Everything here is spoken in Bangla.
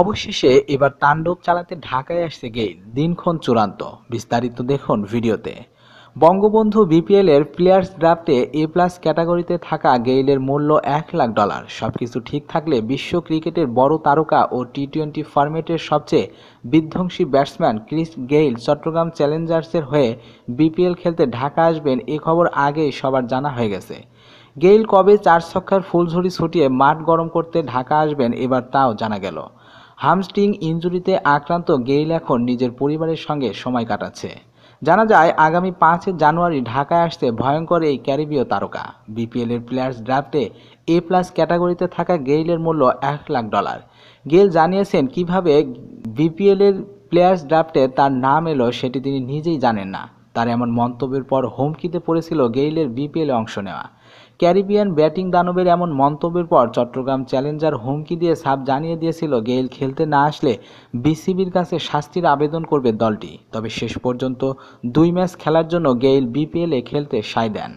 অবশেষে এবার তাণ্ডব চালাতে ঢাকায় আসছে গেইল দিনক্ষণ চূড়ান্ত বিস্তারিত দেখুন ভিডিওতে বঙ্গবন্ধু বিপিএল এর প্লেয়ার্স ড্রাফটে এ প্লাস ক্যাটাগরিতে থাকা গেইলের মূল্য এক লাখ ডলার সবকিছু ঠিক থাকলে বিশ্ব ক্রিকেটের বড় তারকা ও টি টোয়েন্টি ফর্মেটের সবচেয়ে বিধ্বংসী ব্যাটসম্যান ক্রিস গেইল চট্টগ্রাম চ্যালেঞ্জার্সের হয়ে বিপিএল খেলতে ঢাকা আসবেন এ খবর আগেই সবার জানা হয়ে গেছে গেইল কবে চার ছক্কার ফুলঝুরি ছুটিয়ে মাঠ গরম করতে ঢাকা আসবেন এবার তাও জানা গেল হামস্টিং ইঞ্জুরিতে আক্রান্ত গেইল এখন নিজের পরিবারের সঙ্গে সময় কাটাচ্ছে জানা যায় আগামী পাঁচ জানুয়ারি ঢাকায় আসতে ভয়ঙ্কর এই ক্যারিবীয় তারকা বিপিএলের প্লেয়ার্স ড্রাফটে এ প্লাস ক্যাটাগরিতে থাকা গেইলের মূল্য এক লাখ ডলার গেইল জানিয়েছেন কিভাবে বিপিএলের প্লেয়ার্স ড্রাফটে তার নাম এলো সেটি তিনি নিজেই জানেন না তার এমন মন্তব্যের পর হুমকিতে পড়েছিল গেইলের বিপিএলে অংশ নেওয়া ক্যারিবিয়ান ব্যাটিং দানবের এমন মন্তব্যের পর চট্টগ্রাম চ্যালেঞ্জার হুমকি দিয়ে সাপ জানিয়ে দিয়েছিল গেইল খেলতে না আসলে বিসিবির কাছে শাস্তির আবেদন করবে দলটি তবে শেষ পর্যন্ত দুই ম্যাচ খেলার জন্য গেইল বিপিএলে খেলতে সায় দেন